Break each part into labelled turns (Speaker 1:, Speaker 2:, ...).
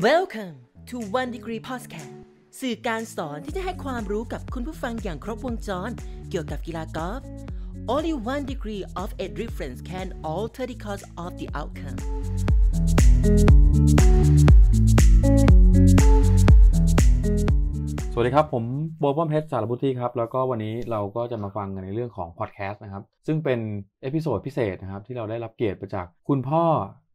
Speaker 1: Welcome to One Degree Podcast สื่อการสอนที่จะให้ความรู้กับคุณผู้ฟังอย่างครบวงจรเกี่ยวกับกีฬากอล์ฟ Only one degree of a difference can alter the course of the outcome วัสดีครับ ผมโบ๊ทป้อมเพชรสารบุตรีครับ แล้วก็วันนี้เราก็จะมาฟังกันในเรื่องของพอดแคสต์นะครับ ซึ่งเป็นเอพิโซดพิเศษนะครับ ที่เราได้รับเกียรติมาจากคุณพ่อ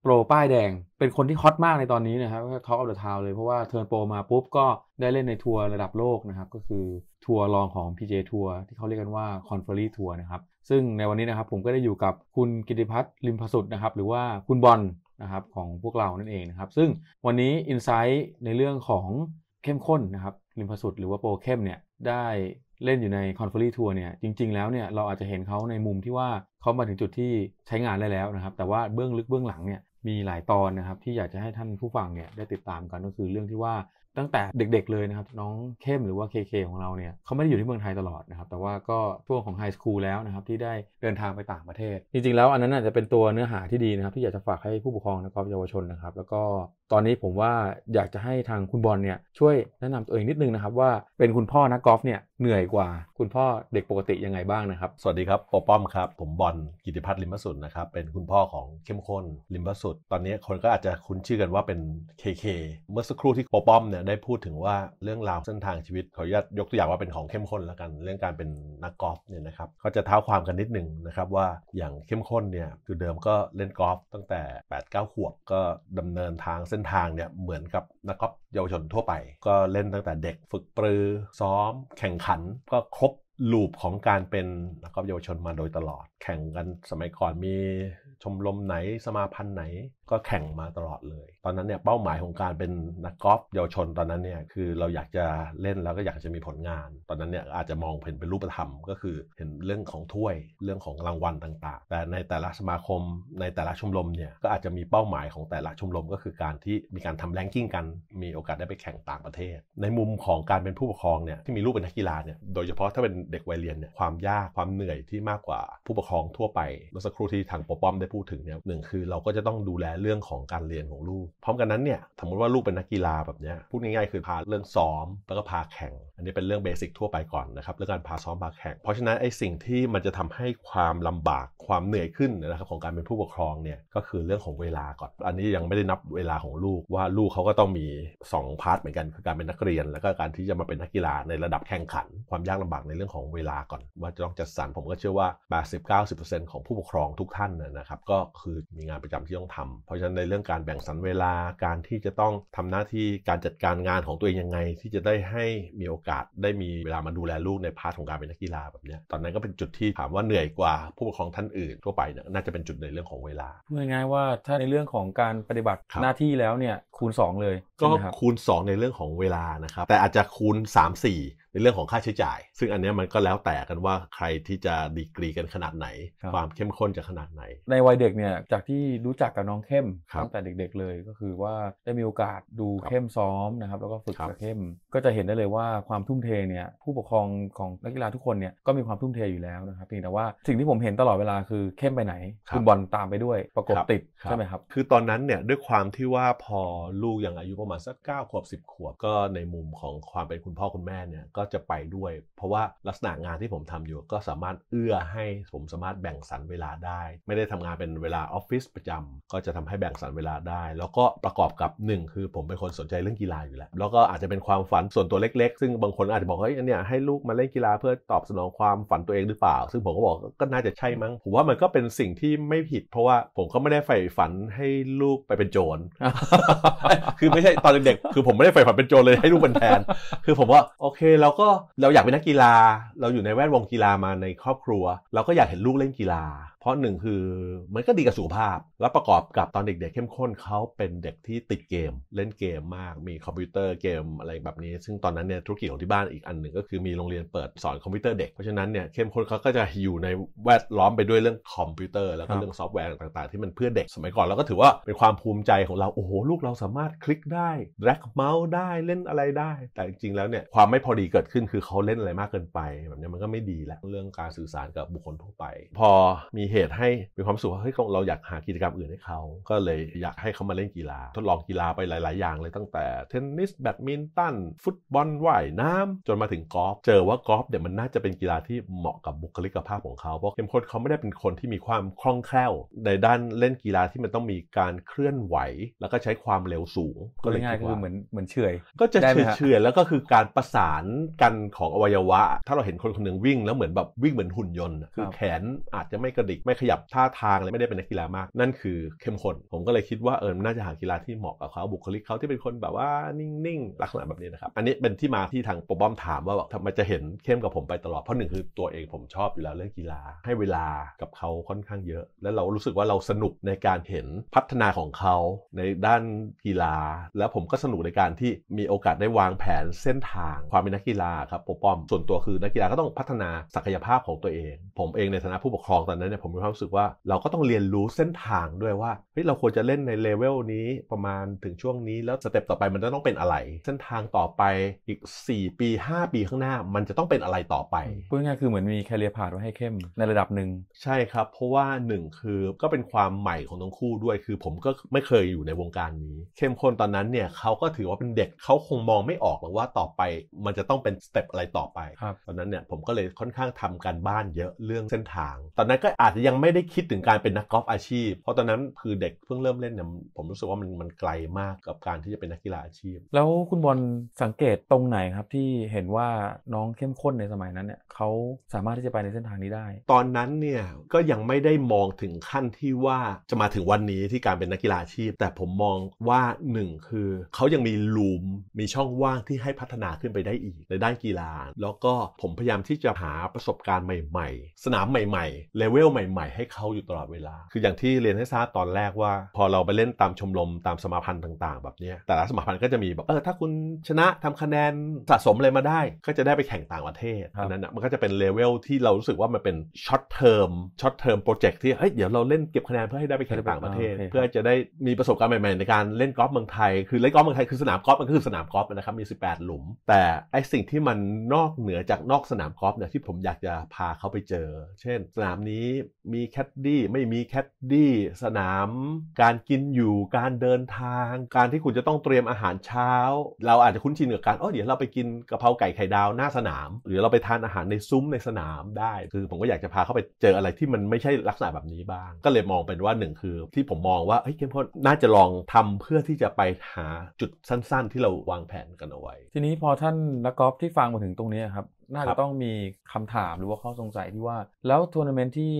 Speaker 1: โปรป้ายแดง เป็นคนที่ฮอตมากในตอนนี้นะครับท็อกอัพเดอะทาวเลยเพราะว่าเทิร์นโปรมาปุ๊บ ก็ได้เล่นในทัวร์ระดับโลกนะครับ ก็คือทัวร์รองของ PJ ทัวร์ที่เขาเรียกกันว่าคอนเฟอรี่ทัวร์นะครับซึ่งในวันนี้นะครับผมก็ได้อยู่กับคุณกิติพัฒน์ลิมพสุดนะครับ หรือว่าคุณบอลนะครับของพวกเรานั่นเองนะครับ ซึ่งวันนี้อินไซต์ในเรื่องของเข้มข้นนะครับลิมพสุดหรือว่าโปรเข้มเนี่ย ได้เล่นอยู่ในคอนเฟอรี่ทัวร์เนี่ยจริง ๆแล้วเนี่ยเราอาจจะเห็นเขาในมุมที่ว่าเขามาถึงจุดที่ใช้งานได้แล้วนะครับ แต่ว่าเบื้องลึกเบื้องหลังเนี่ยมีหลายตอนนะครับที่อยากจะให้ท่านผู้ฟังเนี่ยได้ติดตามกันก็คือเรื่องที่ว่าตั้งแต่เด็กๆเลยนะครับน้องเข้มหรือว่าเคเคของเราเนี่ยเขาไม่ได้อยู่ที่เมืองไทยตลอดนะครับแต่ว่าก็ช่วงของไฮสคูลแล้วนะครับที่ได้เดินทางไปต่างประเทศ จริงๆ แล้วอันนั้นอาจจะเป็นตัวเนื้อหาที่ดีนะครับที่อยากจะฝากให้ผู้ปกครองนะครับเยาวชนนะครับ แล้วก็ตอนนี้ผมว่าอยากจะให้ทางคุณบอลเนี่ยช่วยแนะนำตัวเองนิดนึงนะครับ ว่าเป็นคุณพ่อนักกอล์ฟเนี่ยเหนื่อยกว่า
Speaker 2: คุณพ่อเด็กปกติยังไงบ้างนะครับ สวัสดีครับปอป้อมครับ ผมบอลกิติพัฒน์ลิมพสุดนะครับเป็นคุณพ่อของเข้มข้นลิมพสุดตอนนี้คนก็อาจจะคุ้นชื่อกันว่าเป็น KK เมื่อสักครู่ที่ปอป้อมเนี่ยได้พูดถึงว่าเรื่องราวเส้นทางชีวิตขออนุญาตยกตัวอย่างว่าเป็นของเข้มข้นแล้วกันเรื่องการเป็นนักกอล์ฟเนี่ยนะครับก็จะเท้าความกันนิดนึงนะครับว่าอย่างเข้มข้นเนี่ยคือเดิมก็เล่นกอล์ฟตั้งแต่8-9 ขวบ ก็ดำเนินทางเส้นนทางเนี่ยเหมือนกับนักกอล์ฟเยาวชนทั่วไป ก็เล่นตั้งแต่เด็กฝึกปรือ ซ้อม แข่งขันก็ครบลูปของการเป็นนักกอล์ฟเยาวชนมาโดยตลอด แข่งกันสมัยก่อนมีชมรมไหนสมาพันธ์ไหนก็แข่งมาตลอดเลยตอนนั้นเนี่ยเป้าหมายของการเป็นนักกอล์ฟเยาวชนตอนนั้นเนี่ยคือเราอยากจะเล่นแล้วก็อยากจะมีผลงาน ตอนนั้นเนี่ยอาจจะมองเห็นเป็นรูปธรรม ก็คือเห็นเรื่องของถ้วยเรื่องของรางวัลต่าง ๆ แต่ในแต่ละสมาคมในแต่ละชมรมเนี่ย ก็อาจจะมีเป้าหมายของแต่ละชมรมก็คือการที่มีการทำแรงกิ้งกันมีโอกาสได้ไปแข่งต่างประเทศ ในมุมของการเป็นผู้ปกครองเนี่ยที่มีลูกเป็นนักกีฬาเนี่ยโดยเฉพาะถ้าเป็นเด็กวัยเรียนเนี่ยความยากความเหนื่อยที่มากกว่าผู้ปกครองทั่วไปเมื่อสักครู่ที่ทางปป้อมได้พูดถึงเนี่ยหนึ่งคือ เราก็จะต้องดูแลเรื่องของการเรียนของลูกพร้อมกันนั้นเนี่ย สมมติว่าลูกเป็นนักกีฬาแบบนี้ พูดง่ายๆคือพาเรื่องซ้อมแล้วก็พาแข่ง อันนี้เป็นเรื่องเบสิกทั่วไปก่อนนะครับ เรื่องการพาซ้อมพาแข่ง เพราะฉะนั้นไอ้สิ่งที่มันจะทำให้ความลำบาก ความเหนื่อยขึ้นนะครับ ของการเป็นผู้ปกครองเนี่ย ก็คือเรื่องของเวลาก่อน อันนี้ยังไม่ได้นับเวลาของลูกว่าลูกเขาก็ต้องมี2พาร์ทเหมือนกันคือการเป็นนักเรียน แล้วก็การที่จะมาเป็นนักกีฬาในระดับแข่งขัน ความยากลำบากในเรื่องของเวลาก่อน ว่าจะต้องจัดสรร ผมก็เชื่อว่า80-90%ของผู้ปกครองทุกท่านนะครับก็คือมีงานประจำที่ต้องทำ เพราะฉะนั้นในเรื่องการแบ่งสรรเวลลาการที่จะต้องทำหน้าที่การจัดการงานของตัวเองยังไง ที่จะได้ให้มีโอกาสได้มีเวลามาดูแลลูกในพาร์ทของการเป็นนักกีฬาแบบนี้ตอนนั้นก็เป็นจุดที่ถามว่าเหนื่อยกว่าผู้ปกครองท่านอื่นทั่วไป น่าจะเป็นจุดในเรื่องของเวลา
Speaker 1: เมื่อง่ายว่าถ้าในเรื่องของการปฏิบัติหน้าที่แล้วเนี่ยคูณ 2 เลยก็ค
Speaker 2: ูณ 2 ในเรื่องของเวลานะครับแต่อาจจะคูณ3 4ในเรื่องของค่าใช้จ่าย ซึ่งอันนี้มันก็แล้วแต่กันว่าใครที่จะดีกรีกันขนาดไหน ความเข้มข้นจะขนาด
Speaker 1: ไหน ในวัยเด็กเนี่ยจากที่รู้จักกับน้องเข้มตั้งแต่เด็กๆเลยก็คือว่าได้มีโอกาสดูเข้มซ้อมนะครับแล้วก็ฝึกกับเข้ม ก็จะเห็นได้เลยว่าความทุ่มเทเนี่ยผู้ปกครองของนักกีฬาทุกคนเนี่ยก็มีความทุ่มเทอยู่แล้วนะครับเพียงแต่ว่าสิ่งที่ผมเห็นตลอดเวลาคือเข้มไปไหนคุณบอลตามไปด้วยประกบติดใช่ไหมครับ คือตอนนั้นเนี่ยด้วยความที่ว่าพอลูกยังอายุประมาณสั
Speaker 2: ก9ขวบ10ขวบก็ในมุมของความเป็นคุณพ่อคุณแม่เนี่ยก็ก็จะไปด้วย เพราะว่าลักษณะงานที่ผมทำอยู่ก็สามารถเอื้อให้ผมสามารถแบ่งสรรเวลาได้ ไม่ได้ทำงานเป็นเวลาออฟฟิศประจำ ก็จะทำให้แบ่งสรรเวลาได้ แล้วก็ประกอบกับ1คือผมเป็นคนสนใจเรื่องกีฬาอยู่แล้วแล้วก็อาจจะเป็นความฝันส่วนตัวเล็กๆซึ่งบางคนอาจจะบอกเอันเนี่ยให้ลูกมาเล่นกีฬาเพื่อตอบสนองความฝันตัวเองหรือเปล่า ซึ่งผมก็บอกก็น่าจะใช่มั้งผมว่ามันก็เป็นสิ่งที่ไม่ผิด เพราะว่าผมก็ไม่ได้ใฝ่ฝันให้ลูกไปเป็นโจรคือไม่ใช่ตอนเด็กๆคือผมไม่ได้ใฝ่ฝันเป็นโจรเลยให้ลูกเป็นแทน คือผมว่าโอเคเราราก็เราอยากเป็นนักกีฬาเราอยู่ในแวดวงกีฬามาในครอบครัว เราก็อยากเห็นลูกเล่นกีฬาเพราะหนึ่งคือมันก็ดีกับสุขภาพแล้วประกอบกับตอนเด็ก ๆ เข้มข้นเขาเป็นเด็กที่ติดเกม เล่นเกมมากมีคอมพิวเตอร์เกมอะไรแบบนี้ ซึ่งตอนนั้นเนี่ยธุรกิจของที่บ้านอีกอันหนึ่งก็คือมีโรงเรียนเปิดสอนคอมพิวเตอร์เด็ก เพราะฉะนั้นเนี่ยเข้มข้นเขาก็จะอยู่ในแวดล้อมไปด้วยเรื่องคอมพิวเตอร์แล้วก็เรื่องซอฟต์แวร์ต่าง ๆที่มันเพื่อเด็กสมัยก่อนเราก็ถือว่าเป็นความภูมิใจของเราโอ้โหลูกเราสามารถคลิกได้แร็กเมาส์ได้เล่นอะไรได้ แต่จริง ๆ แล้วเนี่ยความไม่พอดีเกิดขึ้นคือเขาเล่นอะไรมากเกินไปแบบนี้มันก็ไม่ดีแล้วเรื่องการสื่อสารกับบุคคลทั่วไป พอมีเหตุให้มีความสุขว่าเฮ้ยเราอยากหากิจกรรมอื่นให้เขา ก็เลยอยากให้เขามาเล่นกีฬา ทดลองกีฬาไปหลาย ๆ อย่างเลยตั้งแต่เทนนิสแบดมินตันฟุตบอลว่ายน้ำ จนมาถึงกอล์ฟเจอว่ากอล์ฟเนี่ยมันน่าจะเป็นกีฬาที่เหมาะกับบุคลิกภาพของเขาเพราะเข้มข้นเขาไม่ได้เป็นคนที่มีความคล่องแคล่วในด้านเล่นกีฬาที่มันต้องมีการเคลื่อนไหว แล้วก็ใช้ความเร็วสูง ก็เลยคิดว่าเหมือนเหมือนเฉยก็จะเฉยเฉยแล้วก็คือการประสานกันของอวัยวะ ถ้าเราเห็นคนคนหนึ่งวิ่งแล้วเหมือนแบบวิ่งเหมือนหุ่นยนต์คือแขนอาจจะไม่กระดิกไม่ขยับท่าทางเลยไม่ได้เป็นนักกีฬามาก นั่นคือเข้มข้นผมก็เลยคิดว่าเออน่าจะหากีฬาที่เหมาะกับเขา บุคลิกเขาที่เป็นคนแบบว่านิ่งๆลักษณะแบบนี้นะครับอันนี้เป็นที่มาที่ทางปบอมถามว่าทำไมจะเห็นเข้มกับผมไปตลอดเพราะหนึ่งคือตัวเองผมชอบอยู่แล้วเรื่องกีฬาให้เวลากับเขาค่อนข้างเยอะ และเรารู้สึกว่าเราสนุกในการเห็นพัฒนาของเขาในด้านกีฬา แล้วผมก็สนุกในการที่มีโอกาสได้วางแผนเส้นทางความเป็นนักกีฬาครับปบอมส่วนตัวคือนักกีฬาก็ต้องพัฒนาศักยภาพของตัวเอง ผมเองในฐานะผู้ปกครองตอนนั้นเนี่ยผมมมีความรู้สึกว่าเราก็ต้องเรียนรู้เส้นทางด้วยว่าเฮ้ยเราควรจะเล่นในเลเวลนี้ประมาณถึงช่วงนี้ แล้วสเต็ปต่อไปมันจะต้องเป็นอะไร เส้นทางต่อไปอีก 4 ปี 5 ปีข้างหน้ามันจะต้องเป็นอะไรต่อไปพูดง่ายคือเหมือนมีแคเรียพาดไว้ให้เข้มในระดับหนึ่งใช่ครับ เพราะว่า1คือก็เป็นความใหม่ของทั้งคู่ด้วย คือผมก็ไม่เคยอยู่ในวงการนี้ เข้มคนตอนนั้นเนี่ยเขาก็ถือว่าเป็นเด็กเขาคงมองไม่ออกหรอกว่าต่อไป มันจะต้องเป็นสเต็ปอะไรต่อไปตอนนั้นเนี่ยผมก็เลยค่อนข้างทำการบ้านเยอะเรื่องเส้นทาง ตอนนั้นก็อาจจะยังไม่ได้คิดถึงการเป็นนักกอล์ฟอาชีพ เพราะตอนนั้นคือเด็กเพิ่งเริ่มเล่นเนี่ยผมรู้สึกว่ามันมันไกลมากกับการที่จะเป็นนักกีฬาอาชีพ
Speaker 1: แล้วคุณบอลสังเกตตรงไหนครับที่เห็นว่าน้องเข้มข้นในสมัยนั้นเนี่ยเขาสามารถที่จะไปในเส้นทางนี้ได้
Speaker 2: ตอนนั้นเนี่ยก็ยังไม่ได้มองถึงขั้นที่ว่าจะมาถึงวันนี้ที่การเป็นนักกีฬาอาชีพ แต่ผมมองว่าหนึ่งคือเขายังมีลูมมีช่องว่างที่ให้พัฒนาขึ้นไปได้อีกในด้านกีฬา แล้วก็ผมพยายามที่จะหาประสบการณ์ใหม่ ๆสนามใหม่ๆเลเวลใหม่หม่ๆให้เขาอยู่ตลอดเวลา คืออย่างที่เรียนให้ทราบตอนแรกว่า พอเราไปเล่นตามชมรมตามสมาพันธ์ต่างๆ แบบนี้แต่ละสมาพันธ์ก็จะมีแบบเออถ้าคุณชนะทำคะแนนสะสมอะไรมาได้ ก็จะได้ไปแข่งต่างประเทศอันนั้นนะมันก็จะเป็นเลเวลที่เรารู้สึกว่ามันเป็นช็อตเทอมช็อตเทอมโปรเจกต์ที่เฮ้ยเดี๋ยวเราเล่นเก็บคะแนนเพื่อให้ได้ไปแข่งต่างประเทศ เพื่อจะได้มีประสบการณ์ใหม่ๆ ในการเล่นกอล์ฟเมืองไทยคือเล่นกอล์ฟเมืองไทยคือสนามกอล์ฟมันคือสนามกอล์ฟนะครับมี18 หลุม แต่ไอสิ่งที่มันนอกเหนือจากนอกสนามกอล์ฟเนี่ยที่ผมอยากจะพาเขาไปเจอ เช่น สนามนี้มีแคดดี้ไม่มีแคดดี้สนามการกินอยู่การเดินทาง การที่คุณจะต้องเตรียมอาหารเช้า เราอาจจะคุ้นชินกับการอ๋อเดี๋ยวเราไปกินกะเพราไก่ไข่ดาวหน้าสนาม หรือเราไปทานอาหารในซุ้มในสนามได้ คือ ผมก็อยากจะพาเขาไปเจออะไรที่มันไม่ใช่ลักษณะแบบนี้บ้าง ก็เลยมองเป็นว่าหนึ่งคือ ที่ผมมองว่าเฮ้ยเ้มพอน่าจะลองทำเพื่อที่จะไปหาจุดสั้นๆ ที่เราวางแผนกันเอาไว้
Speaker 1: ทีนี้พอท่านนักกอล์ฟที่ฟังมาถึงตรงนี้ครับน่าจะต้องมีคำถามหรือว่าข้อสงสัยที่ว่าแล้วทัวร์นาเมนต์ที่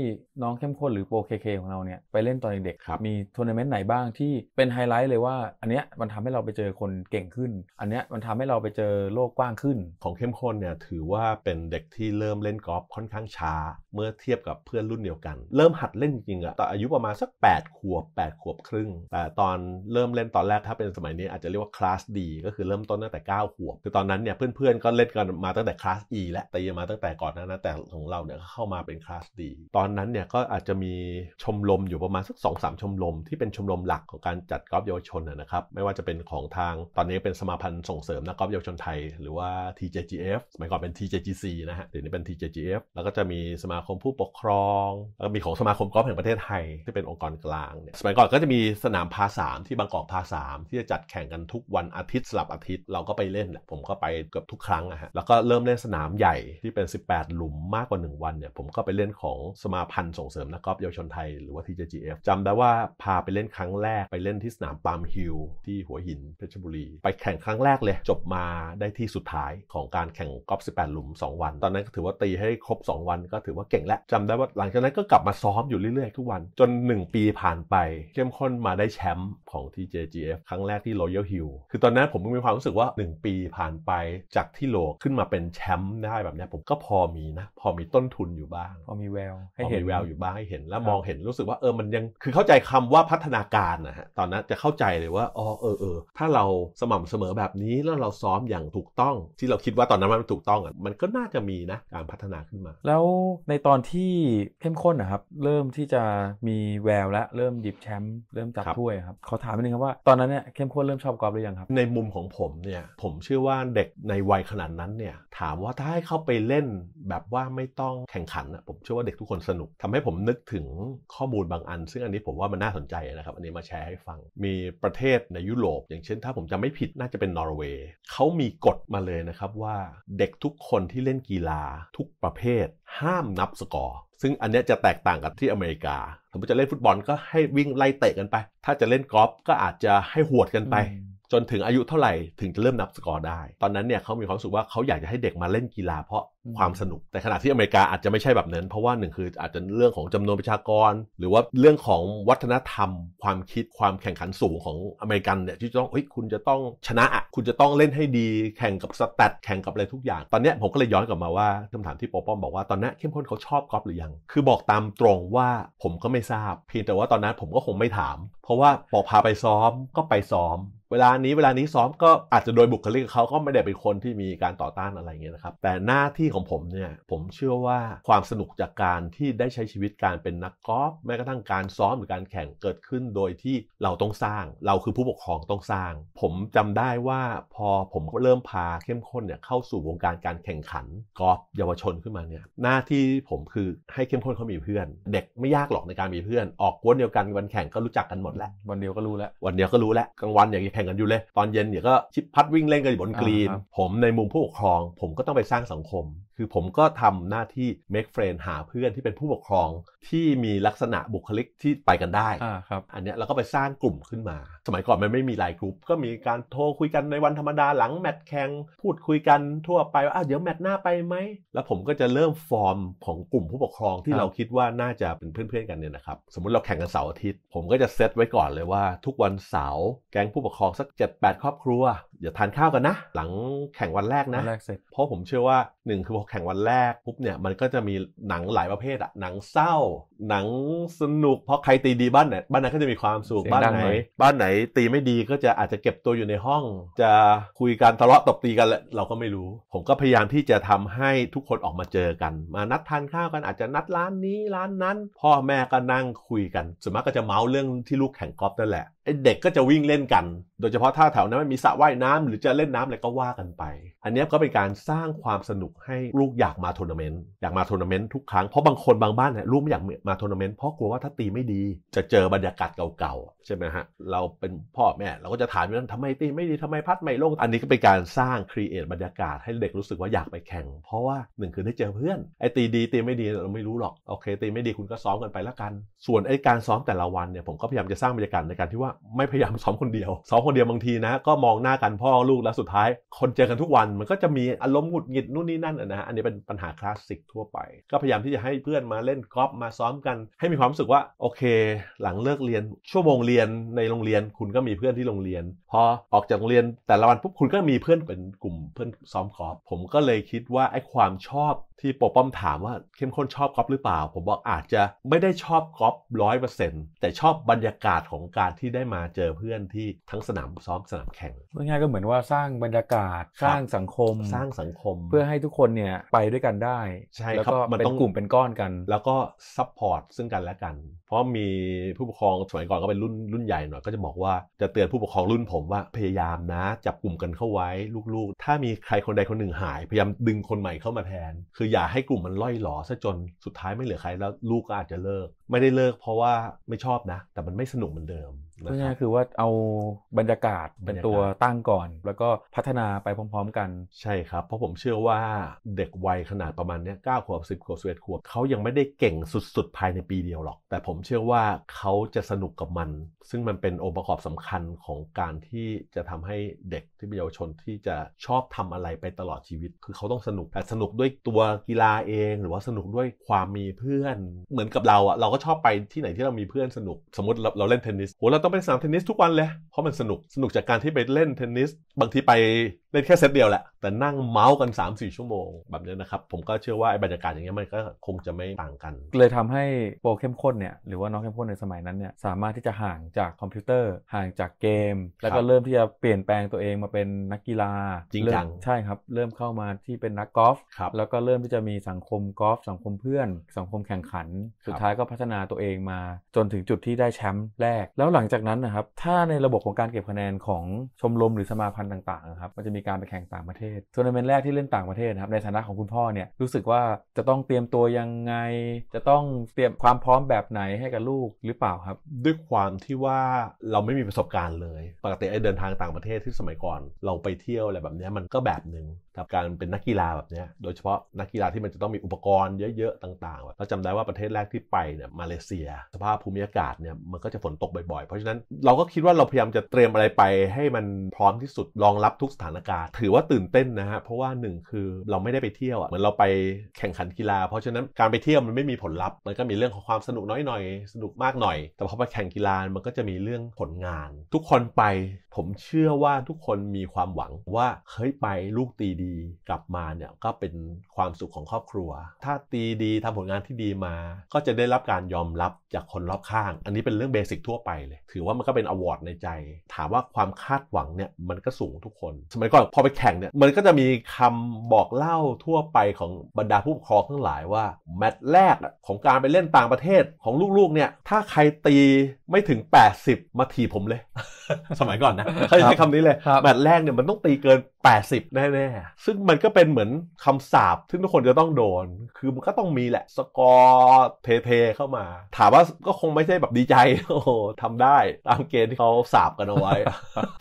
Speaker 1: น้องเข้มข้นหรือโปรเคเคของเราเนี่ยไปเล่นตอนเด็กมีทัวร์นาเมนต์ไหนบ้างที่เป็นไฮไลท์เลยว่า อันเนี้ยมันทำให้เราไปเจอคนเก่งขึ้น อันเนี้ยมันทำให้เราไปเจอโลกกว้างขึ้น ของเข้มข้นเนี่ยถือว่าเป็นเด็กที่เริ่ม
Speaker 2: เล่นกอล์ฟค่อนข้างช้าเมื่อเทียบกับเพื่อนรุ่นเดียวกันเริ่มหัดเล่นจริงๆอะตอนอายุประมาณสัก 8ขวบ8ขวบครึ่ง แต่ตอนเริ่มเล่นตอนแรกถ้าเป็นสมัยนี้อาจจะเรียกว่าคลาสดีก็คือเริ่มต้นตั้งแต่ 9ขวบคือตอนนั้นเนี่ยเพื่อนๆก็เล่นกันมาตั้งแต่คลาส E ีและตีมาตั้งแต่ก่อนนน้นนั้นแต่ของเราเนี่ยเข้ามาเป็นคลาสดีตอนนั้นเนี่ยก็อาจจะมีชมรมอยู่ประมาณสักสองสชมรมที่เป็นชมรมหลักของการจัดกอล์ฟเยาวชนนะครับไม่ว่าจะเป็นของทางตอนนี้เป็นสมาพันธ์ส่งเสริมนักกอล์ฟเยาวชนไทย หรือว่า TJGF สมัยก่อนเป็น TJGC นะฮะเดี๋ยวนี้เป็น TJGF แล้วก็จะมีสมาคมผู้ปกครองแล้วก็มีของสมาคมกอล์ฟแห่งประเทศไทย ที่เป็นองค์กรกลางเนี่ยสมัยก่อนก็จะมีสนามพาสามที่บางกอกพาสามที่จะจัดแข่งกันทุกวันอาทิตย์สลับอาทิตย์เราก็ไปเล่น ผมก็ไปเกือบทุกครั้งนะฮะแล้วก็เริ่มเล่นสนาามใหญ่ที่เป็น 18 หลุมมากกว่า 1 วันเนี่ยผมก็ไปเล่นของสมาพันธ์ส่งเสริมนักกอล์ฟเยาวชนไทย หรือว่า TJGF จจำได้ว่า พาไปเล่นครั้งแรกไปเล่นที่สนามปามฮิลที่หัวหินเพชรบุรี ไปแข่งครั้งแรกเลย จบมาได้ที่สุดท้ายของการแข่งกอล์ฟ18 หลุม 2 วัน ตอนนั้นก็ถือว่าตีให้ครบ 2 วันก็ถือว่าเก่งแล้วจำได้ว่าหลังจากนั้นก็กลับมาซ้อมอยู่เรื่อย ๆทุกวันจน 1 ปีผ่านไปเข้มข้นมาได้แชมป์ของ TJGF ครั้งแรกที่ Royal Hill คือตอนนั้นผมมีความรู้สึกว่า 1 ปีผ่านไปจากที่โลขึ้นมาเป็นแชมป์ได้แบบนี้ผมก็พอมีนะพอมีต้นทุนอยู่บ้าง พอมีแววให้เห็นแววอยู่บ้างให้เห็น แล้วมองเห็นรู้สึกว่าเออมันยังคือเข้าใจคำว่าพัฒนาการนะฮะตอนนั้นจะเข้าใจเลยว่าอ๋อเออเออถ้าเราสม่ำเสมอแบบนี้แล้วเราซ้อมอย่างถูกต้องที่เราคิดว่าตอนนั้นมันถูกต้องอ่ะมันก็น่าจะมีนะการพัฒนา
Speaker 1: ขึ้นมา แล้วในตอนที่เข้มข้นนะครับเริ่มที่จะมีแววและเริ่มดิบแชมป์เริ่มจับถ้วยครับขอถามนิดนึงครับว่าตอนนั้นเนี่ยเข้มข้นเริ่มชอบกอล์ฟหรือยังครับ ในมุมของผมเนี่ย
Speaker 2: ผมเชื่อว่าเด็กในวัยขนาดนั้นเนี่ยถามว่าถ้าให้เข้าไปเล่นแบบว่าไม่ต้องแข่งขันนะผมเชื่อว่าเด็กทุกคนสนุก ทำให้ผมนึกถึงข้อมูลบางอัน ซึ่งอันนี้ผมว่ามันน่าสนใจนะครับ อันนี้มาแชร์ให้ฟัง มีประเทศในยุโรป อย่างเช่น ถ้าผมจำไม่ผิดน่าจะเป็นนอร์เวย์ เขามีกฎมาเลยนะครับว่าเด็กทุกคนที่เล่นกีฬา ทุกประเภท ห้ามนับสกอร์ ซึ่งอันนี้จะแตกต่างกับที่อเมริกาสมมติจะเล่นฟุตบอลก็ให้วิ่งไล่เตะกันไป ถ้าจะเล่นกอล์ฟก็อาจจะให้หวดกันไปจนถึงอายุเท่าไหร่ถึงจะเริ่มนับสกอร์ได้ ตอนนั้นเนี่ยเขามีความรู้สึกว่าเขาอยากจะให้เด็กมาเล่นกีฬาเพราะความสนุก แต่ขณะที่อเมริกาอาจจะไม่ใช่แบบนั้น เพราะว่าหนึ่งคืออาจจะเรื่องของจำนวนประชากร หรือว่าเรื่องของวัฒนธรรม ความคิดความแข่งขันสูงของอเมริกันเนี่ยที่ต้องเฮ้ยคุณจะต้องชนะคุณจะต้องเล่นให้ดี แข่งกับสแตทแข่งกับอะไรทุกอย่าง ตอนนี้ผมก็เลยย้อนกลับมาว่าคำถามที่ปอป้อมบอกว่าตอนนี้เข้มข้นเขาชอบกอล์ฟหรือยัง คือบอกตามตรงว่าผมก็ไม่ทราบ เพียงแต่ว่าตอนนั้นผมก็คงไม่ถาม เพราะว่าบอกพาไปซ้อมก็ไปซ้อมเวลานี้เวลานี้ซ้อมก็อาจจะโดยบุคลิกเขาก็ไม่ได้เป็นคนที่มีการต่อต้านอะไรเงี้ยนะครับ แต่หน้าที่ของผมเนี่ยผมเชื่อว่าความสนุกจากการที่ได้ใช้ชีวิตการเป็นนักกอล์ฟแม้กระทั่งการซ้อมหรือการแข่งเกิดขึ้นโดยที่เราต้องสร้างเราคือผู้ปกครองต้องสร้าง ผมจำได้ว่าพอผมเริ่มพาเข้มข้นเนี่ยเข้าสู่วงการการแข่งขันกอล์ฟเยาวชนขึ้นมาเนี่ยหน้าที่ผมคือให้เข้มข้นเขามีเพื่อน เด็กไม่ยากหรอกในการมีเพื่อน ออกกวนเดียวกันวันแข่งก็รู้จักกันหมดแล้ววันเดียวก็รู้แล้ววันเดียวก็รู้แล้วกลางวันอย่างนี้ข่งกันอยู่เลย ตอนเย็นเนี่ยก็ชิปพัดวิ่งเล่นกันอยู่บนกรีน ผมในมุมผู้ปกครองผมก็ต้องไปสร้างสังคมคือผมก็ทำหน้าที่ make friend หาเพื่อนที่เป็นผู้ปกครองที่มีลักษณะบุคลิกที่ไปกันได้อ่า ครับ อันเนี้ยเราก็ไปสร้างกลุ่มขึ้นมา สมัยก่อนมันไม่มีไลน์กลุ่มก็มีการโทรคุยกันในวันธรรมดาหลังแมตช์แข่ง พูดคุยกันทั่วไปว่าอ้าวเดี๋ยวแมตช์หน้าไปไหม แล้วผมก็จะเริ่มฟอร์มของกลุ่มผู้ปกครองที่เราคิดว่าน่าจะเป็นเพื่อนๆกันเนี่ยนะครับ สมมติเราแข่งกันเสาร์อาทิตย์ ผมก็จะเซตไว้ก่อนเลยว่า ทุกวันเสาร์ แก๊งผู้ปกครองสัก7-8ครอบครัวอย่าทานข้าวกันนะ หลังแข่งวันแรกนะเพราะผมเชื่อว่าหนึ่งคือพอแข่งวันแรกปุ๊บเนี่ยมันก็จะมีหนังหลายประเภทอะหนังเศร้า หนังสนุกเพราะใครตีดีบ้านไหนบ้านนั้นก็จะมีความสุขบ้านไหน บ้านไหนตีไม่ดีก็จะอาจจะเก็บตัวอยู่ในห้อง จะคุยกันทะเลาะตบตีกันแหละเราก็ไม่รู้ ผมก็พยายามที่จะทำให้ทุกคนออกมาเจอกัน มานัดทานข้าวกันอาจจะนัดร้านนี้ร้านนั้น พ่อแม่ก็นั่งคุยกันส่วนมากก็จะเมาส์เรื่องที่ลูกแข่งกอล์ฟนั่นแหละเด็กก็จะวิ่งเล่นกัน โดยเฉพาะถ้าแถวนั้นมีสระว่ายน้ำหรือจะเล่นน้ำอะไรก็ว่ากันไป อันนี้ก็เป็นการสร้างความสนุกให้ลูกอยากมาทัวร์นาเมนต์ อยากมาทัวร์นาเมนต์ทุกครั้ง เพราะบางคนบางบ้านเนี่ยลูกไม่อยากมาทัวร์นาเมนต์เพราะกลัวว่าถ้าตีไม่ดี จะเจอบรรยากาศเก่าๆใช่ไหมฮะ เราเป็นพ่อแม่เราก็จะถามว่าทำไมตีไม่ดีทำไมพัดไม่ลงอันนี้ก็เป็นการสร้างครีเอทบรรยากาศให้เด็กรู้สึกว่าอยากไปแข่ง เพราะว่าหนึ่งคือได้เจอเพื่อน ไอ้ตีดีตีไม่ดีเราไม่รู้หรอก โอเคตีไม่ดีคุณก็ซ้อมกันไปละกัน ส่วนไอ้การซ้อมแต่ละวันเนี่ยผมก็พยายามจะสร้างบรรยากาศในการที่ว่าไม่พยายามซ้อมคนเดียว ซ้อมคนเดียวบางทีนะ ก็มองหน้ากันพ่อลูกแล้วสุดท้าย คนเจอกันทุกวันมันก็จะมีอารมณ์หงุดหงิดนู่นนี่นั่นนะฮะอันนี้เป็นปัญหาคลาสสิกทั่วไป ก็พยายามที่จะให้เพื่อนมาเล่นกอล์ฟมาซ้อมกัน ให้มีความรู้สึกว่าโอเค หลังเลิกเรียน ชั่วโมงเรียนในโรงเรียนคุณก็มีเพื่อนที่โรงเรียน พอออกจากโรงเรียนแต่ละวันปุ๊บคุณก็มีเพื่อนเป็นกลุ่ม เพื่อนซ้อมกอล์ฟผมก็เลยคิดว่าไอ้ความชอบที่ปกป้อมถามว่าเข้มข้นชอบก๊อฟหรือเปล่าผมบอกอาจจะไม่ได้ชอบก๊อฟร้อยเปอร์เซ็นต์แต่ชอบบรรยากาศของการที่ได้มาเจอเพื่อนที่ทั้งสนามซ้อมสนามแข่ง
Speaker 1: ง่ายก็เหมือนว่าสร้างบรรยากาศสร้างสังคมสร้างสังคมเพื่อให้ทุกคนเนี่ยไปด้วยกันได้ใช่แล้วก็ต้องกลุ่ม
Speaker 2: เป็นก้อนกันแล้วก็ซัพพอร์ตซึ่งกันและกัน เพราะมีผู้ปกครองสมัยก่อนก็เป็นรุ่นรุ่นใหญ่หน่อยก็จะบอกว่าจะเตือนผู้ปกครองรุ่นผมว่าพยายามนะจับกลุ่มกันเข้าไว้ลูกๆ ถ้ามีใครคนใดคนหนึ่งหายพยายามดึงคนใหม่เข้ามาแทนคืออย่าให้กลุ่มมันล่อยหลอซะจนสุดท้ายไม่เหลือใคร แล้วลูกก็อาจจะเลิก ไม่ได้เลิกเพราะว่าไม่ชอบนะ แต่มันไม่สนุกเหมือนเดิมพูะง่ายคือว่าเอาบรรยากาศเป็นตัวตั้งก่อนแล้วก็พัฒนาไปพร้อมๆกันใช่ครับ เพราะผมเชื่อว่าเด็กวัยขนาดประมาณเนี้ยเก้าขวบสิบขวบสิบเอ็ดขวบเขายังไม่ได้เก่งสุดๆ ภายในปีเดียวหรอก แต่ผมเชื่อว่าเขาจะสนุกกับมัน ซึ่งมันเป็นองค์ประกอบสำคัญของการที่จะทำให้เด็กที่เป็นเยาวชนที่จะชอบทำอะไรไปตลอดชีวิต คือเขาต้องสนุกแต่สนุกด้วยตัวกีฬาเอง หรือว่าสนุกด้วยความมีเพื่อนเหมือนกับเราอะเราก็ชอบไปที่ไหนที่เรามีเพื่อนสนุกสมมติเราเล่นเทนนิสโหเราต้องไปสนามเทนนิสทุกวันเลย เพราะมันสนุก สนุกจากการที่ไปเล่นเทนนิส บางทีไปเล่นแค่เซตเดียวแหละ แต่นั่งเมาส์กัน 3-4 ชั่วโมง แบบนี้นะครับ ผมก็เชื่อว่าไอ้บรรยากาศอย่างเงี้ยมันก็คงจะไม่ต่างกัน
Speaker 1: เลยทำให้โปรเข้มข้นเนี่ยหรือว่าน้องเข้มข้นในสมัยนั้นเนี่ยสามารถที่จะห่างจากคอมพิวเตอร์ ห่างจากเกม แล้วก็เริ่มที่จะเปลี่ยนแปลงตัวเองมาเป็นนักกีฬา จริงจังใช่ครับ เริ่มเข้ามาที่เป็นนักกอล์ฟแล้วก็เริ่มที่จะมีสังคมกอล์ฟสังคมเพื่อน สังคมแข่งขัน สุดท้ายก็พัฒนาตัวเองมา จนถึงจุดที่ได้แชมป์แรก แล้วหลังจากนั้นนะครับถ้าในระบบของการเก็บคะแนนของชมรมหรือสมาพันธ์ต่างๆครับมันจะมีีการไปแข่งต่างประเทศทัวร์นาเมนต์แรกที่เล่นต่างประเทศนะครับในฐานะของคุณพ่อเนี่ยรู้สึกว่าจะต้องเตรียมตัวยังไง จะต้องเตรียมความพร้อมแบบไหนให้กับลูกหรือเปล่าครับ ด้วย
Speaker 2: ความที่ว่าเราไม่มีประสบการณ์เลย ปกติไอ้เดินทางต่างประเทศที่สมัยก่อนเราไปเที่ยวอะไรแบบนี้มันก็แบบหนึ่งกับการเป็นนักกีฬาแบบนี้โดยเฉพาะนักกีฬาที่มันจะต้องมีอุปกรณ์เยอะ ๆต่างๆแเราจำได้ว่าประเทศแรกที่ไปเนี่ยมาเลเซีย สภาพภูมิอากาศเนี่ยมันก็จะฝนตกบ่อย ๆ เพราะฉะนั้นเราก็คิดว่าเราพยายามจะเตรียมอะไรไปให้มันพร้อมที่สุดรองรับทุกสถานการณ์กาศถือว่าตื่นเต้นนะฮะเพราะว่าหนึ่งคือเราไม่ได้ไปเที่ยวอ่ะเหมือนเราไปแข่งขันกีฬา เพราะฉะนั้นการไปเที่ยวมันไม่มีผลลัพธ์ มันก็มีเรื่องของความสนุกน้อยหน่อยสนุกมากหน่อย แต่พอไปแข่งกีฬามันก็จะมีเรื่องผลงาน ทุกคนไปผมเชื่อว่าทุกคนมีความหวังว่าเฮ้ยไปลูกตีดีกลับมาเนี่ยก็เป็นความสุขของครอบครัว ถ้าตีดีทำผลงานที่ดีมาก็จะได้รับการยอมรับจากคนรอบข้าง อันนี้เป็นเรื่องเบสิกทั่วไปเลย ถือว่ามันก็เป็นอวอร์ดในใจ ถามว่าความคาดหวังเนี่ยมันก็สูงทุกคน สมัยก่อนพอไปแข่งเนี่ยมันก็จะมีคำบอกเล่าทั่วไปของบรรดาผู้ปกครองทั้งหลายว่า แมตช์แรกของการไปเล่นต่างประเทศของลูกๆเนี่ย ถ้าใครตีไม่ถึง 80 มาถีผมเลย สมัยก่อนนะเขาใช้คำนี้เลยแมตช์แรกเนี่ยมันต้องตีเกิน 80 แน่ ๆ ซึ่งมันก็เป็นเหมือนคำสาปที่ทุกคนจะต้องโดน คือมันก็ต้องมีแหละ สกอร์เทๆเข้ามา ถามว่าก็คงไม่ใช่แบบดีใจโอ้โหทำได้ตามเกณฑ์ที่เขาสาบกันเอาไว้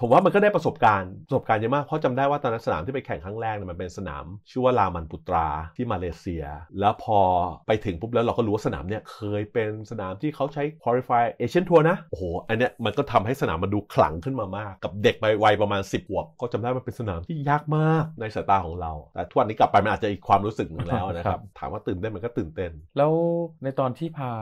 Speaker 2: ผมว่ามันก็ได้ประสบการณ์ประสบการณ์เยอะมากเพราะจำได้ว่าตอนนั้นสนามที่ไปแข่งครั้งแรกเนี่ยมันเป็นสนามชื่อว่ารามันปุตราที่มาเลเซีย แล้วพอไปถึงปุ๊บแล้วเราก็รู้ว่าสนามเนี่ยเคยเป็นสนามที่เขาใช้อลิฟายเอเชียนทัวนะโอ้โห อันเนี้ยมันก็ทำให้สนามมันดูขลังขึ้นมามากกับเด็กใบวัยประมาณ 10ขวบก็จำได้มันเป็นสนาม
Speaker 1: ที่ยากมาก
Speaker 2: ในสายตาของเรา แต่ทุกวันนี้กลับไปมันอาจจะอีกความรู้สึกหนึ่งแล้วนะครับ ถามว่าตื่นเต้นมันก็ตื่นเต้น
Speaker 1: แล้วในตอนที่พา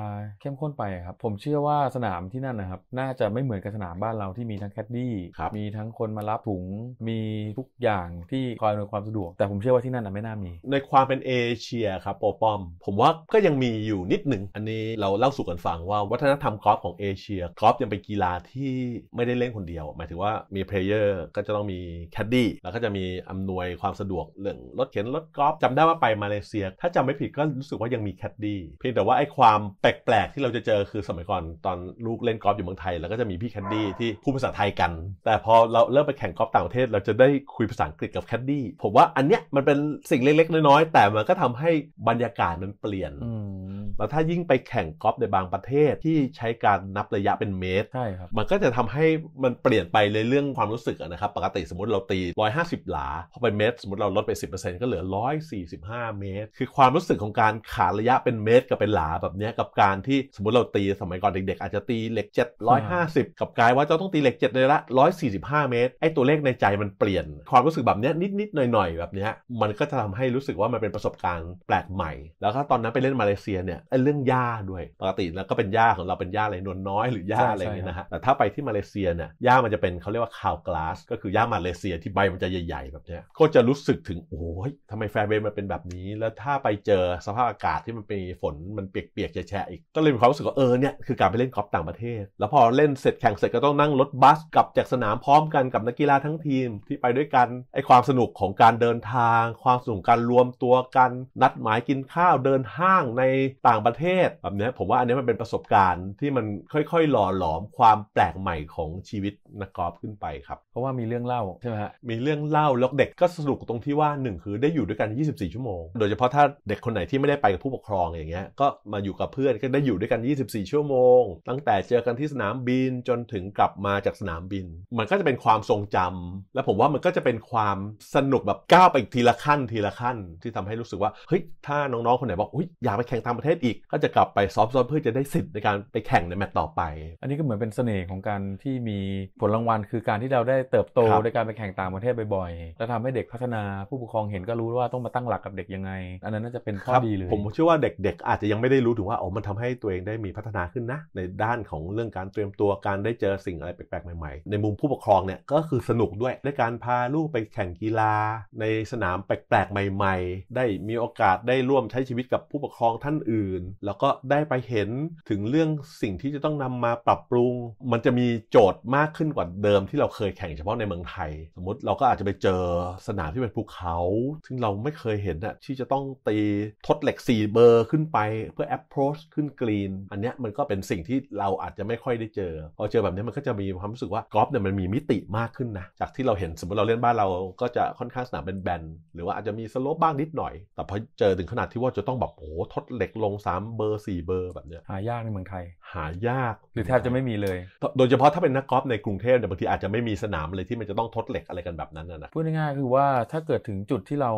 Speaker 1: เข้มข้นไปครับ ผมเชื่อว่าสนามที่นั่นนะครับ น่าจะไม่เหมือนกับสนามบ้านเราที่มีทั้งแคดดี้ มีทั้งคนมารับถุง มีทุกอย่างที่คอยอำนวยความสะดวก แต่ผมเชื่อว่าที่นั่นะไม่น่ามี
Speaker 2: ในความเป็นเอเชียครับโปปอม ผมว่าก็ยังมีอยู่นิดหนึ่ง อันนี้เราเล่าสู่กันฟัง ว่าวัฒนธรรมกอล์ฟของเอเชชียร์กอล์ฟยังเป็นกีฬาที่ไม่ได้เล่นคนเดียว หมายถึงว่ามีเพลเยอร์ก็จะต้องมีแคดดี้แล้วก็จะมีอำนวยความสะดวกเรื่องรถเข็นรถกอล์ฟจำได้ว่าไปมาเลเซียถ้าจำไม่ผิดก็รู้สึกว่ายังมีแคดดี้เพียงแต่ว่าไอ้ความแปลกๆ ที่เราจะเจอคือสมัยก่อน ตอนลูกเล่นกอล์ฟอยู่เมืองไทย แล้วก็จะมีพี่แคดดี้ที่พูดภาษาไทยกัน แต่พอเราเริ่มไปแข่งกอล์ฟต่างประเทศ เราจะได้คุยภาษาอังกฤษกับแคดดี้ผมว่าอันเนี้ยมันเป็นสิ่งเล็กๆน้อยๆแต่มันก็ทำให้บรรยากาศมันเปลี่ยนแล้วถ้ายิ่งไปแข่งกอล์ฟในบางประเทศที่ใช้การนับระระยะเป็นเมตรใช่ครับมันก็จะทำให้มันเปลี่ยนไปเลยเรื่องความรู้สึกนะครับปกติสมมติเราตี 150 หลาพอเป็นเมตรสมมติเราลดไป10%ก็เหลือ 145เมตร คือความรู้สึกของการขาดระยะเป็นเมตรกับเป็นหลาแบบนี้กับการที่สมมติเราตีสมัยก่อนเด็กๆ อาจจะตีเหล็ก750กับกลายว่าเจาต้องตีเหล็ก7ใลยละ145 เมตรไอ้ตัวเลขในใจมันเปลี่ยนความรู้สึกแบบนี้นิดๆหน่อยๆแบบนี้มันก็จะทำให้รู้สึกว่ามันเป็นประสบการณ์แปลกใหม่ แล้วก็ตอนนั้นไปเล่นมาเลเซียเนี่ยไอ้เรื่องหญ้าด้วยปกติแล้วก็เป็นหญ้าของเราเป็นหญ้าอะไรนวลนน้อยหรือหญ้าอะไรเงี้ยนะฮะ แต่ถ้าไปที่มาเลเซียเนี่ยหญ้ามันจะเป็นเขาเรียกว่าคาวกลาสก็คือหญ้ามาเลเซีย ที่ใบมันจะใหญ่ๆแบบเนี้ยก็จะรู้สึกถึงโอ้ยทำไมแฟร์เบย์มันเป็นแบบนี้แล้วถ้าไปเจอสภาพอากาศที่มันเป็นฝนมันเปียกๆแฉะอีกก็เลยมีความรู้สึกว่าเออเนี่ยคือการไปเล่นกอล์ฟต่างประเทศแล้วพอเล่นเสร็จแข่งเสร็จก็ต้องนั่งรถบัสกลับจากสนามพร้อมกันกับนักกีฬาทั้งทีมที่ไปด้วยกันไอความสนุกของการเดินทาง ความสนุกการรวมตัวกันนัดหมายกินข้าวเดินห้างในต่างประเทศแบบนี้ผมว่าอันนี้มันเป็นประสบการณ์ที่มันค่ค่อยๆหล่อหลอมความแปลกใหม่ของชีวิตนักกอล์ฟขึ้นไปครับ
Speaker 1: เพราะว่ามีเรื่องเล่าใช่ไหมฮะมีเรื่องเ
Speaker 2: ล่าแล้วเด็กก็สนุกตรงที่ว่าหนึ่งคือได้อยู่ด้วยกัน24ชั่วโมง โดยเฉพาะถ้าเด็กคนไหนที่ไม่ได้ไปกับผู้ปกครองอย่างเงี้ยก็มาอยู่กับเพื่อนก็ได้อยู่ด้วยกัน 24 ชั่วโมง ตั้งแต่เจอกันที่สนามบินจนถึงกลับมาจากสนามบิน มันก็จะเป็นความทรงจำ และผมว่ามันก็จะเป็นความสนุกแบบก้าวไปทีละขั้นทีละขั้น ที่ทำให้รู้สึกว่าเฮ้ยถ้าน้องๆคนไหนบอกอยอยากไปแข่งต่างประเทศอีกก็จะกลับไปซ้อมๆเพื่อจะไ
Speaker 1: ด้สิทธิ์ในการไปแข่งในแมตต์ต่อไปไปอันนี้ก็เหมือนเป็นเสน่ห์ของการที่มีผลรางวัลคือการที่เราได้เติบโตในการไปแข่งต่างประเทศบ่อยๆแล้วทาให้เด็กพัฒนาผู้ปกครองเห็นก็รู้ว่าต้องมาตั้งหลักกับเด็กยังไง อันนั้นน่าจะเป็นข้อดีเลยผมเ
Speaker 2: ชื่อว่าเด็กๆอาจจะยังไม่ได้รู้ถึงว่าอ๋อมันทำให้ตัวเองได้มีพัฒนาขึ้นนะ
Speaker 1: ในด้านของเรื่องการเตรียม
Speaker 2: ตัวการได้เจอสิ่งอะไรแปลกๆใหม่ๆ ในมุมผู้ปกครองเนี่ยก็คือสนุกด้วยด้วยการพาลูกไปแข่งกีฬา ในสนามแปลกๆใหม่ ๆ ได้มีโอกาสได้ร่วมใช้ชีวิตกับผู้ปกครองท่านอื่น แล้วก็ได้ไปเห็นถึงเรื่องสิ่งที่จะต้องนำมาปรับปรุงมันจะมีโจทย์มากขึ้นกว่าเดิมที่เราเคยแข่งเฉพาะในเมืองไทย สมมติเราก็อาจจะไปเจอสนามที่เป็นภูเขา ซึ่งเราไม่เคยเห็นอะที่จะต้องตีทดเหล็ก 4 เบอร์ขึ้นไปเพื่อ approach ขึ้นกรีนอันเนี้ยมันก็เป็นสิ่งที่เราอาจจะไม่ค่อยได้เจอ พอเจอแบบนี้มันก็จะมีความรู้สึกว่ากอล์ฟเนี่ยมันมีมิติมากขึ้นนะจากที่เราเห็นสมมติเราเล่นบ้านเราก็จะค่อนข้างสนามเป็นแบนหรือว่าอาจจะมีสโลปบ้างนิดหน่อยแต่พอเจอถึงขนาดที่ว่าจะต้องแบบโอ้ทดเหล็กลง3เบอร์4 เบอร์แบบเนี้ยหายากในเมืองไทยหายากหรือแทบจะไม่มีเลย โดยเฉพาะถ้าเป็นนักกอล์ฟในกรุงเทพเนี่ยบางทีอาจจะไม่มีสนามเลยที่มันจะต้องทดเหล็กอะไรกันแบบนั้นนะ
Speaker 1: พูดง่ายๆคือว่าถ้าเกิดถึงจุดที่เรา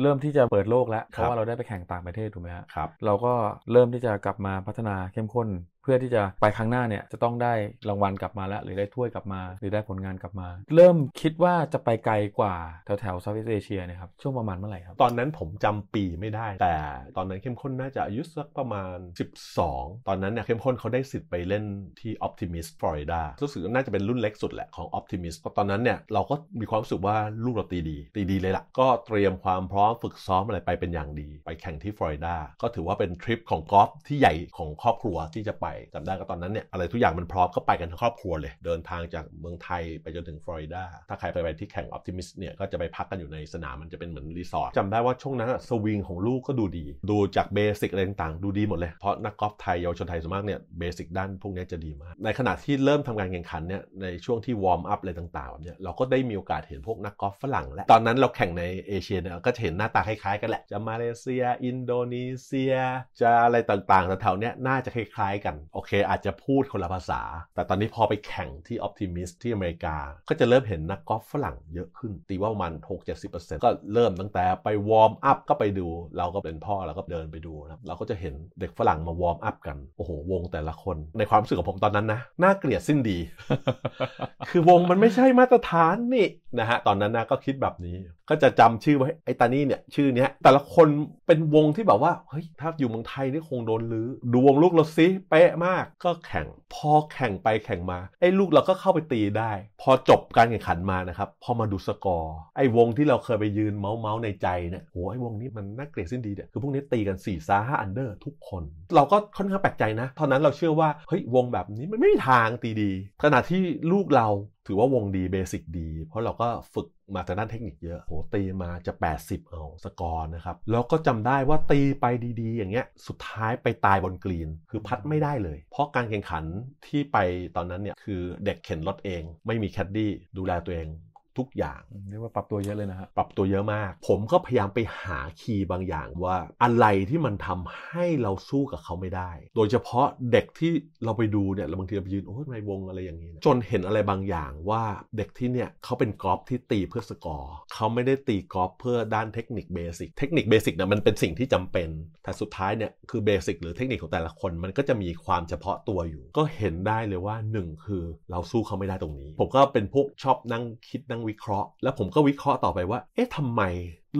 Speaker 1: เริ่มที่จะเปิดโลกแล้วเพราะว่าเราได้ไปแข่งต่างประเทศถูกไหมครับเราก็เริ่มที่จะกลับมาพัฒนาเข้มข้นเพื่อที่จะไปครั้งหน้าเนี่ย จะต้องได้รางวัลกลับมาแล้ว หรือได้ถ้วยกลับมาหรือได้ผลงานกลับมา เริ่มคิดว่าจะไปไกลกว่าแถวแถวซาว์ีสเอเชียนะครับ ช่วงประมาณเมื่อไหร่ครับ ตอนนั้นผมจำปีไม่ได้ แต่ตอนนั้นเข้มข้
Speaker 2: นน่าจะอายุสักประมาณ 12 ตอนนั้นเนี่ยเข้มข้นเขาได้สิทธิ์ไปเล่นที่ Optimist Florida รู้สึกน่าจะเป็นรุ่นเล็กสุดแหละของ Optimist ตอนนั้นเนี่ยเราก็มีความรู้สึกว่าลูกเราตีดีตีดีเลยละ่ะ ก็เตรียมความพร้อมฝึกซ้อมอะไรไปเป็นอย่างดี ไปแข่งที่ฟลอริดาก็ถือว่าเป็นทริปของกอล์ฟที่ใหญ่ของครอบครัวที่จะไปจำได้ก็ตอนนั้นเนี่ย อะไรทุกอย่างมันพร้อมก็ไปกันทั้งครอบครัวเลย เดินทางจากเมืองไทยไปจนถึงฟลอริดาถ้าใครไปไปที่แข่งออพติมิสเนี่ยก็จะไปพักกันอยู่ในสนามมันจะเป็นเหมือนรีสอร์ทจำได้ว่าช่วงนั้นสวิงของลูกก็ดูดี ดูจากเบสิกอะไรต่างๆดูดีหมดเลย เพราะนักกอล์ฟไทยเยาวชนไทยส่วนมากเนี่ยเบสิกด้านพวกนี้จะดีมากในขณะที่เริ่มทำการแข่งขันเนี่ยในช่วงที่วอร์มอัพอะไรต่างๆเนี่ยเราก็ได้มีโอกาสเห็นพวกนักกอล์ฟฝรั่ง และตอนนั้นเราแข่งในเอเชียเนี่ยก็จะเห็นหน้าตาคล้ายๆกันแหละจะมาเลเซียอินโดนีเซียจะอะไรต่างๆแถวๆเนี้ยน่าจะคล้าย ๆ กันโอเค อาจจะพูดคนละภาษา แต่ตอนนี้พอไปแข่งที่ออ t ติมิสที่อเมริกา ก็จะเริ่มเห็นนักกอล์ฟฝรั่งเยอะขึ้น ตีว่าประมาณ6-70%ก็เริ่มตั้งแต่ไปวอร์มอัพก็ไปดู เราก็เป็นพ่อเราก็เดินไปดูนะเราก็จะเห็นเด็กฝรั่งมาวอร์มอัพกัน โอ้โหวงแต่ละคน ในความรู้สึกของผมตอนนั้นนะ น่าเกลียดสิ้นดี คือวงมันไม่ใช่มาตรฐานนี่นะฮะตอนนั้นนะก็คิดแบบนี้ก็จะจำชื่อไว้ไอ้ตานี่เนี่ยชื่อเนี้ยแต่ละคนเป็นวงที่แบบว่า เฮ้ย ถ้าอยู่เมืองไทยนี่คงโดนลือ้อดูวงลูกเราซิเป๊ะมากก็แข่ง พอแข่งไปแข่งมา ไอ้ลูกเราก็เข้าไปตีได้ พอจบการแข่งขันมานะครับ พอมาดูสกอร์ ไอ้วงที่เราเคยไปยืนเมาส์ในใจเนี่ยโหไอ้วงนี้มันน่าเกลียดสิ้นดีเนี่ยคือพวกนี้ตีกัน4ี่ซาห้าอันเดอร์ทุกคน เราก็ค่อนข้างแปลกใจนะตอนนั้นเราเชื่อว่าเฮ้ยวงแบบนี้มันไม่มีทางตีดี ขณะที่ลูกเราถือว่าวงดีเบสิกดี เพราะเราก็ฝึกมาจากด้านเทคนิคเยอะโหตีมาจะ 80 เอาสกอร์นะครับ แล้วก็จำได้ว่าตีไปดีๆ อย่างเงี้ยสุดท้ายไปตายบนกรีน คือพัดไม่ได้เลย เพราะการแข่งขันที่ไปตอนนั้นเนี่ยคือเด็กเข็นรถเอง ไม่มีแคดดี้ดูแลตัวเองทุกอย่างเรียกว่าปรับตัวเยอะเลยนะฮะปรับตัวเยอะมาก ผมก็พยายามไปหาคีย์บางอย่างว่าอะไรที่มันทำให้เราสู้กับเขาไม่ได้ โดยเฉพาะเด็กที่เราไปดูเนี่ยเราบางทีเราไปยืนโอ้ยในวงอะไรอย่างนี้นะจนเห็นอะไรบางอย่างว่าเด็กที่เนี่ยเขาเป็นกอล์ฟที่ตีเพื่อสกอร์เขาไม่ได้ตีกอล์ฟเพื่อด้านเทคนิคเบสิกเทคนิคเบสิกเนี่ยมันเป็นสิ่งที่จำเป็นแต่สุดท้ายเนี่ยคือเบสิกหรือเทคนิคของแต่ละคนมันก็จะมีความเฉพาะตัวอยู่ ก็เห็นได้เลยว่า 1 คือเราสู้เขาไม่ได้ตรงนี้ผมก็เป็นพวกชอบนั่งคิดนั่งงวิเคราะห์แล้วผมก็วิเคราะห์ต่อไปว่า เอ๊ะ ทำไม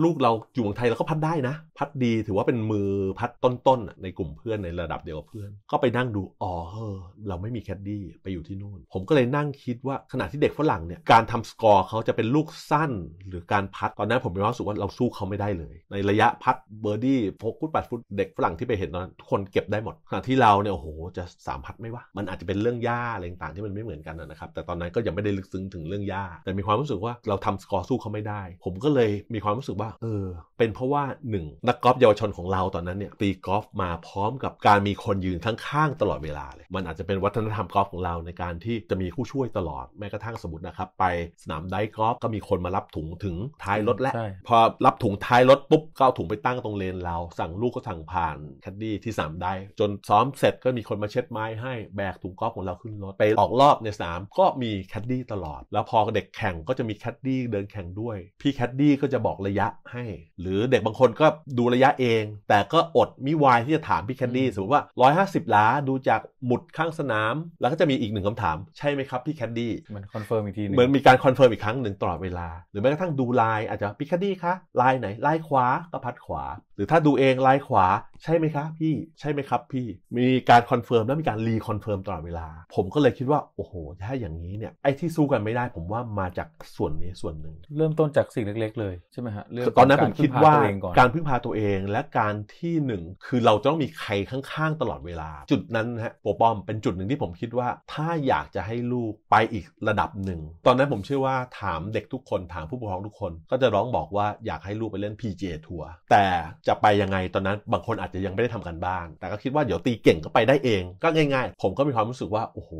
Speaker 2: ลูกเราอยู่เมืองไทยเราก็พัดได้นะ พัดดีถือว่าเป็นมือพัดต้นๆในกลุ่มเพื่อนในระดับเดียวกับเพื่อนก็ไปนั่งดูอ๋อเออเราไม่มีแคดดี้ไปอยู่ที่นู่น ผมก็เลยนั่งคิดว่าขณะที่เด็กฝรั่งเนี่ยการทำสกอร์เขาจะเป็นลูกสั้นหรือการพัด ตอนนั้นผมมีความรู้สึกว่าเราสู้เขาไม่ได้เลย ในระยะพัดเบอร์ดี้โฟกุสปัดฟุตเด็กฝรั่งที่ไปเห็นตอนนั้นทุกคนเก็บได้หมดขณะที่เราเนี่ยโอ้โหจะสามพัดไม่ว่ามันอาจจะเป็นเรื่องยาอะไรต่างๆที่มันไม่เหมือนกันนะครับแต่ตอนนั้นก็ยังไม่ได้ลึกซึ้งถึงเรื่องยาแต่มีความรู้สึกว่าเราทำสกอร์สู้เขาไม่ได้ผมก็เลยมีความรู้สึกว่า่าเออเป็นเพราะว่าหนึ่งนักกอล์ฟเยาวชนของเราตอนนั้นเนี่ยตีกอล์ฟมาพร้อมกับการมีคนยืนข้างๆตลอดเวลาเลย มันอาจจะเป็นวัฒนธรรมกอล์ฟของเราในการที่จะมีผู้ช่วยตลอด แม้กระทั่งสมมตินะครับไปสนามไดกอล์ฟก็มีคนมารับถุงถึงท้ายรถแล้วพอรับถุงท้ายรถปุ๊บก็เอาถุงไปตั้งตรงเลนเราสั่งลูกก็สั่งผ่าน แคดดี้ที่สนามไดจนซ้อมเสร็จก็มีคนมาเช็ดไม้ให้แบกถุงกอล์ฟของเราขึ้นรถไปออกรอบในสนาม ก็มีแคดดี้ตลอด แล้วพอเด็กแข่งก็จะมีแคดดี้เดินแข่งด้วย พี่แคดดี้ก็จะบอกระยะให้หรือเด็กบางคนก็ดูระยะเอง แต่ก็อดมิวายที่จะถามพี่แคนดี้สมมติว่า 150ล้าดูจากหมุดข้างสนาม แล้วก็จะมีอีกหนึ่งคำถามใช่ไหมครับพี่แคดดี้เหมือนคอนเฟิร์มอีกทีนึงเหมือนมีการคอนเฟิร์มอีกครั้งหนึ่งตลอดเวลา หรือแม้กระทั่งดูลายอาจจะพี่แคดดี้คะลายไหนลายขวาก็พัดขวา หรือถ้าดูเองลายขวาใช่ไหมคะพี่ใช่ไหมครับพี่มีการคอนเฟิร์มแล้วมีการรีคอนเฟิร์มตลอดเวลาผมก็เลยคิดว่า โอ้โหถ้าอย่างนี้เนี่ยไอ้ที่สู้กันไม่ได้ผมว่ามาจากส่วนนี้ส่วนหนึ่ง
Speaker 1: เริ่มต้นจากสิ่งเล็กๆเลยใช่ไหมฮะตอนนั้นผมคิดว่าการ
Speaker 2: พึ่งพาตัวเองและการที่หนึ่งคือเราจะต้องมีใครข้างๆตลอดเวลาจุดนั้นฮะผป้อมเป็นจุดหนึ่งที่ผมคิดว่า ถ้าอยากจะให้ลูกไปอีกระดับหนึ่งตอนนั้นผมเชื่อว่าถามเด็กทุกคนถามผู้ปกครองทุกคน ก็จะร้องบอกว่าอยากให้ลูกไปเล่น PGA ทัวร์แต่จะไปยังไงตอนนั้นบางคนอาจจะยังไม่ได้ทำกันบ้านแต่ก็คิดว่า เดี๋ยวตีเก่งก็ไปได้เอง ก็ง่ายๆ ผมก็มีความรู้สึกว่า โอ้โห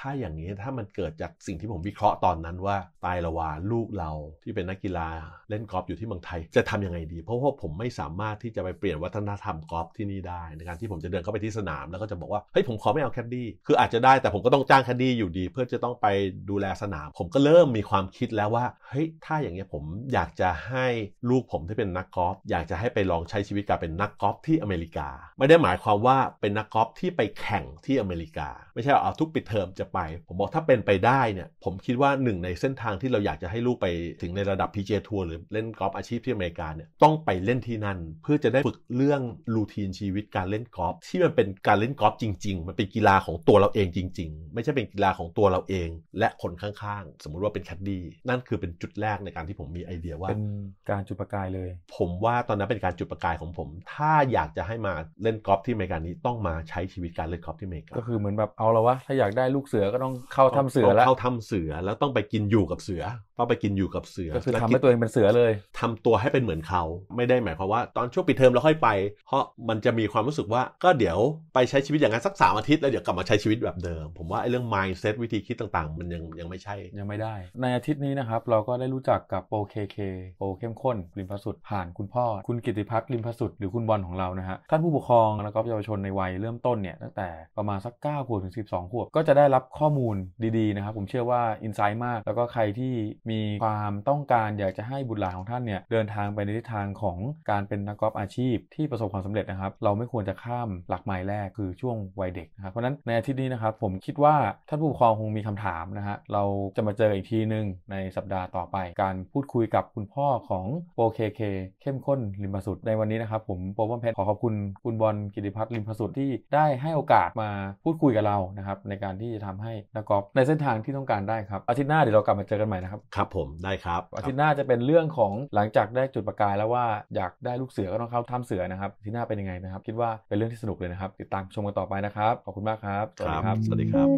Speaker 2: ถ้าอย่างนี้ถ้ามันเกิดจากสิ่งที่ผมวิเคราะห์ตอนนั้นว่า ตายละวาลูกเราที่เป็นนักกีฬาเล่นกอล์ฟอยู่ที่เมืองไทย จะทํำยังไงดี เพราะว่าผมไม่สามารถที่จะไปเปลี่ยนวัฒนธรรมกอล์ฟที่นี่ได้ ในการที่ผมจะเดินเข้าไปที่สนามแล้วก็จะบอกว่าเฮ้ยผมขอไม่เอาแคดดี้คืออาจจะได้แต่ผมก็ต้องจ้างแคดดี้อยู่ดี เพื่อจะต้องไปดูแลสนาม ผมก็เริ่มมีความคิดแล้วว่าเฮ้ยถ้าอย่างนี้ผมอยากจะให้ลูกผมที่เป็นนักกอล์ฟอยากจะให้ไปลองใช้ชีวิตการเป็นนักกอล์ฟที่อเมริกา ไม่ได้หมายความว่าเป็นนักกอล์ฟที่ไปแข่งที่อเมริกา ไม่ใช่เอาทุกปิดเทอมจะะไปผมบอกถ้าเป็นไปได้เนี่ยผมคิดว่าหนึ่งในเส้นทางที่เราอยากจะให้ลูกไปถึงในระดับ PJ ทัวร์หรือเล่นกอล์ฟอาชีพที่อเมริกาเนี่ยต้องไปเล่นที่นั่น เพื่อจะได้ฝึกเรื่องรูทีนชีวิตการเล่นกอล์ฟที่มันเป็นการเล่นกอล์ฟจริงๆมันเป็นกีฬาของตัวเราเองจริง ๆ ไม่ใช่เป็นกีฬาของตัวเราเองและคนข้างๆสมมุติว่าเป็นแคดดี้นั่นคือเป็นจุดแรกในการที่ผมมีไอเดียว่าเป็นการจุดประกายเลย ผมว่าตอนนั้นเป็นการจุดประกายของผมถ้าอยากจะให้มาเล่นกอล์ฟที่อเมริกานี้ต้องมาใช้ชีวิตการเล่นกอล์ฟที่อเมริกา
Speaker 1: ก็คือเหมือนแบบเอาละวะถ้าอยา
Speaker 2: กได้ลูกเือก็ต้องเข้าทํำเสือแล้วเข้าทํำเสือแล้วต้องไปกินอยู่กับเสือต้องไปกินอยู่กับเสือก็คือทำให้ตัวเองเป็นเสือเลย ทำตัวให้เป็นเหมือนเขาไม่ได้หมายความว่าตอนช่วงปิดเทอมเราค่อยไป เพราะมันจะมีความรู้สึกว่าก็เดี๋ยวไปใช้ชีวิตอย่างนั้นสักสามอาทิตย์แล้วเดี๋ยวกลับมาใช้ชีวิตแบบเดิม ผมว่าไอ้เรื่อง mindset วิธีคิดต่างๆ มันยังยังไม่ใช่ยังไม่ได้
Speaker 1: ในอาทิตย์นี้นะครับเราก็ได้รู้จักกับโปเคเคโปเข้มข้นริมพสุดผ่านคุณพ่อคุณกิติพัฒน์ริมพสุดหรือคุณบอลของเรานะฮะท่านผู้ปกครองแล้วก็เยาวชนในวัย เริ่มต้นเนี่ยตั้งแต่ประมาณสัก9ขวบถึง12ขวบก็จะได้รับข้อมูลดีๆ นะครับ ผมเชื่อว่า อินไซต์มาก แล้วก็ใครที่มีความต้องการอยากจะให้บุตรหลานของท่านเนี่ยเดินทางไปในทิศทางของการเป็นนักกอล์ฟอาชีพ ที่ประสบความสำเร็จนะครับ เราไม่ควรจะข้ามหลักไม้แรกคือช่วงวัยเด็กนะครับเพราะนั้นในอาทิตย์นี้นะครับ ผมคิดว่า ท่านผู้ปกครองคงมีคำถามนะฮะเราจะมาเจออีกทีหนึ่งในสัปดาห์ต่อไป การพูดคุยกับคุณพ่อของโปเคเคเข้มข้นริมพสุดในวันนี้นะครับผมโปรบอมเพชขอขอบคุณคุณบอลกิติพัฒน์ริมพสุดที่ได้ให้โอกาสมาพูดคุยกับเรานะครับในการที่จะทำำให้นักกอล์ฟในเส้นทางที่ต้องการได้ครับอาทิตย์หน้าเดี๋ยวเรากลับมาเจอกันใหม่นะครับครับ ผมได้ครับอาทิตย์หน้าจะเป็นเรื่องของหลังจากได้จุดประกาย แล้วว่าอยากได้ลูกเสือก็ต้องเข้าถ้ำเสือนะครับอาทิตย์หน้าเป็นยังไงนะครับคิดว่าเป็นเรื่องที่สนุกเลยนะครับ ติดตามชมกันต่อไปนะครับขอบคุณมากครับัครับสวัสดีครับ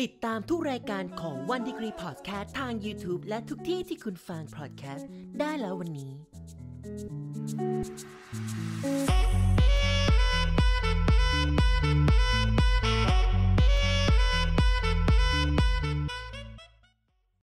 Speaker 1: ติดตามทุกรายการของ One Degree Podcast ทาง YouTube และทุกที่ที่คุณฟัง podcast ได้แล้ววันนี้